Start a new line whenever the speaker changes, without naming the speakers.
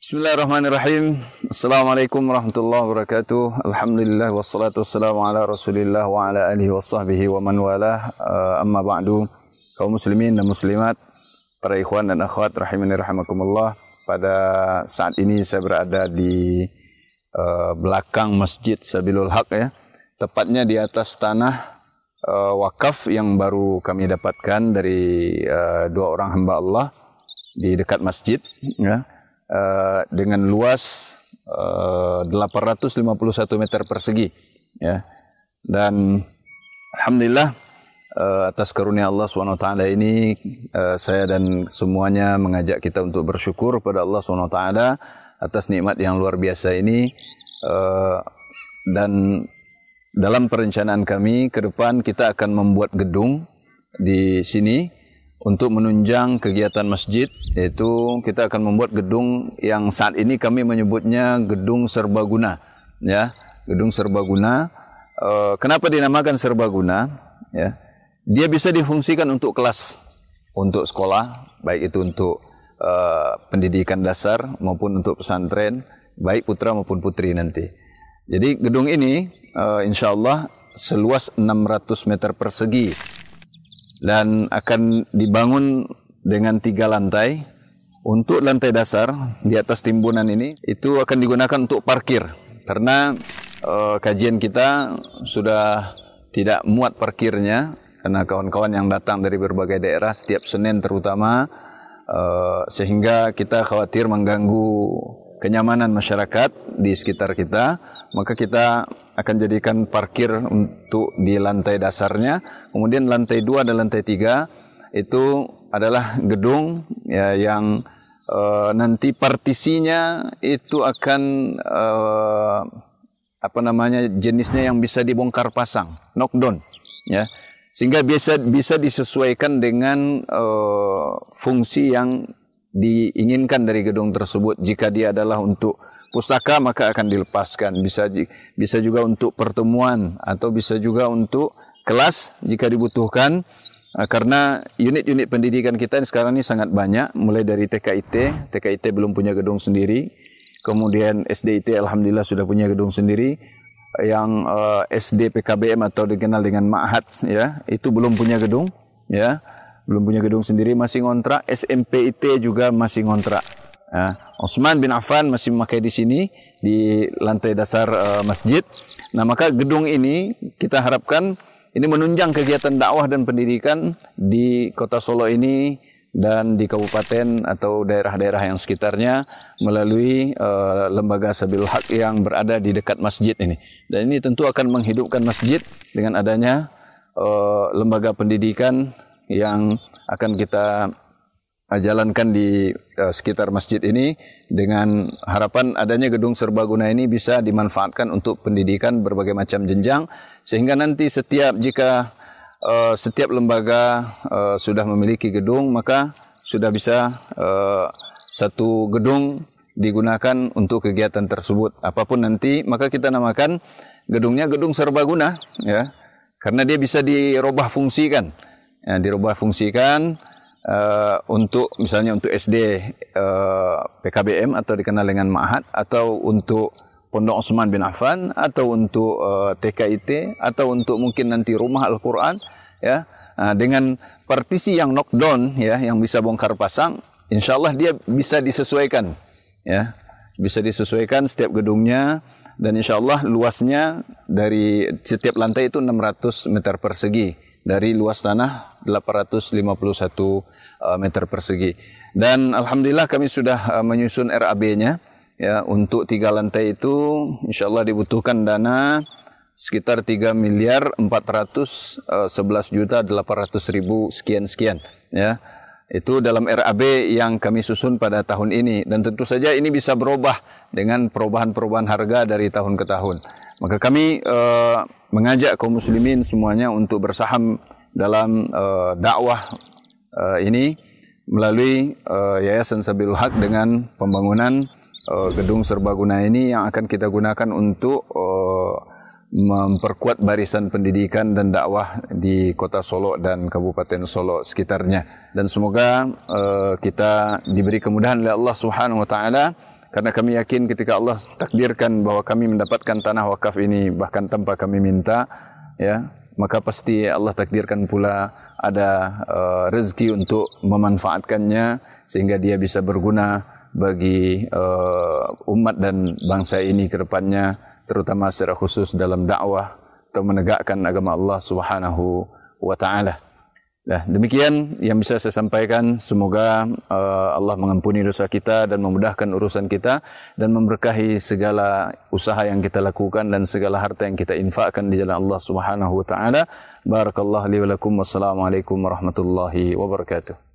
Bismillahirrahmanirrahim. Assalamualaikum warahmatullahi wabarakatuh. Alhamdulillah wassalatu wassalamu ala Rasulillah wa ala alihi wa sahbihi wa man walah. Uh, amma ba'du. Kaum muslimin dan muslimat, para ikhwan dan akhwat rahimani rahimakumullah. Pada saat ini saya berada di uh, belakang Masjid Sabilul Haq ya. Tepatnya di atas tanah uh, wakaf yang baru kami dapatkan dari uh, dua orang hamba Allah di dekat masjid ya Eh, dengan luas 851 eh, meter persegi ya. Dan alhamdulillah eh, atas karunia Allah SWT ini saya dan semuanya mengajak kita untuk bersyukur pada Allah SWT atas nikmat yang luar biasa ini dan dalam perencanaan kami ke depan kita akan membuat gedung di sini untuk menunjang kegiatan masjid yaitu kita akan membuat gedung yang saat ini kami menyebutnya gedung serbaguna ya gedung serbaguna e, kenapa dinamakan serbaguna ya dia bisa difungsikan untuk kelas untuk sekolah baik itu untuk e, pendidikan dasar maupun untuk pesantren baik putra maupun putri nanti jadi gedung ini e, insya Allah seluas 600 meter persegi dan akan dibangun dengan tiga lantai. Untuk lantai dasar di atas timbunan ini itu akan digunakan untuk parkir karena e, kajian kita sudah tidak muat parkirnya karena kawan-kawan yang datang dari berbagai daerah setiap Senin terutama e, sehingga kita khawatir mengganggu kenyamanan masyarakat di sekitar kita maka kita akan jadikan parkir untuk di lantai dasarnya. Kemudian lantai dua dan lantai tiga itu adalah gedung ya, yang e, nanti partisinya itu akan e, apa namanya jenisnya yang bisa dibongkar pasang, knockdown, ya sehingga bisa bisa disesuaikan dengan e, fungsi yang diinginkan dari gedung tersebut jika dia adalah untuk pustaka maka akan dilepaskan. Bisa bisa juga untuk pertemuan atau bisa juga untuk kelas jika dibutuhkan. Eh, karena unit-unit pendidikan kita ini sekarang ini sangat banyak, mulai dari TKIT, TKIT belum punya gedung sendiri, kemudian SDIT Alhamdulillah sudah punya gedung sendiri, yang eh, SD PKBM atau dikenal dengan Ma'had ya, itu belum punya gedung ya, belum punya gedung sendiri masih ngontrak, SMPIT juga masih ngontrak. Ya. Osman bin Affan masih memakai di sini di lantai dasar uh, masjid. Nah, maka gedung ini kita harapkan ini menunjang kegiatan dakwah dan pendidikan di Kota Solo ini dan di kabupaten atau daerah-daerah yang sekitarnya melalui uh, lembaga Sabil Hak yang berada di dekat masjid ini. Dan ini tentu akan menghidupkan masjid dengan adanya uh, lembaga pendidikan yang akan kita jalankan di eh, sekitar masjid ini dengan harapan adanya gedung serbaguna ini bisa dimanfaatkan untuk pendidikan berbagai macam jenjang sehingga nanti setiap jika eh, setiap lembaga eh, sudah memiliki gedung maka sudah bisa satu gedung digunakan untuk kegiatan tersebut apapun nanti maka kita namakan gedungnya gedung serbaguna ya karena dia bisa dirubah fungsikan ya, dirubah fungsikan uh, untuk misalnya untuk SD uh, eh, PKBM atau dikenal dengan Ma'had atau untuk Pondok Osman bin Affan atau untuk uh, eh, TKIT atau untuk mungkin nanti rumah Al-Qur'an ya uh, dengan partisi yang knockdown ya yang bisa bongkar pasang insya Allah dia bisa disesuaikan ya bisa disesuaikan setiap gedungnya dan insya Allah luasnya dari setiap lantai itu 600 meter persegi dari luas tanah 851 eh, meter persegi. Dan alhamdulillah kami sudah eh, menyusun RAB-nya ya untuk tiga lantai itu insya Allah dibutuhkan dana sekitar 3 miliar 411 eh, juta 800 ribu sekian sekian ya itu dalam RAB yang kami susun pada tahun ini dan tentu saja ini bisa berubah dengan perubahan-perubahan harga dari tahun ke tahun maka kami uh, mengajak kaum muslimin semuanya untuk bersaham dalam uh, dakwah uh, ini melalui uh, Yayasan Sabilul Haq dengan pembangunan uh, gedung serbaguna ini yang akan kita gunakan untuk uh, memperkuat barisan pendidikan dan dakwah di Kota Solo dan Kabupaten Solo sekitarnya. Dan semoga uh, kita diberi kemudahan oleh Allah Subhanahu wa taala karena kami yakin ketika Allah takdirkan bahwa kami mendapatkan tanah wakaf ini bahkan tanpa kami minta ya maka pasti Allah takdirkan pula ada uh, rezeki untuk memanfaatkannya sehingga dia bisa berguna bagi uh, umat dan bangsa ini ke depannya terutama secara khusus dalam dakwah atau menegakkan agama Allah Subhanahu wa taala. Nah, demikian yang bisa saya sampaikan. Semoga uh, Allah mengampuni dosa kita dan memudahkan urusan kita dan memberkahi segala usaha yang kita lakukan dan segala harta yang kita infakkan di jalan Allah Subhanahu wa taala. Barakallahu li wa lakum. Wassalamualaikum warahmatullahi wabarakatuh.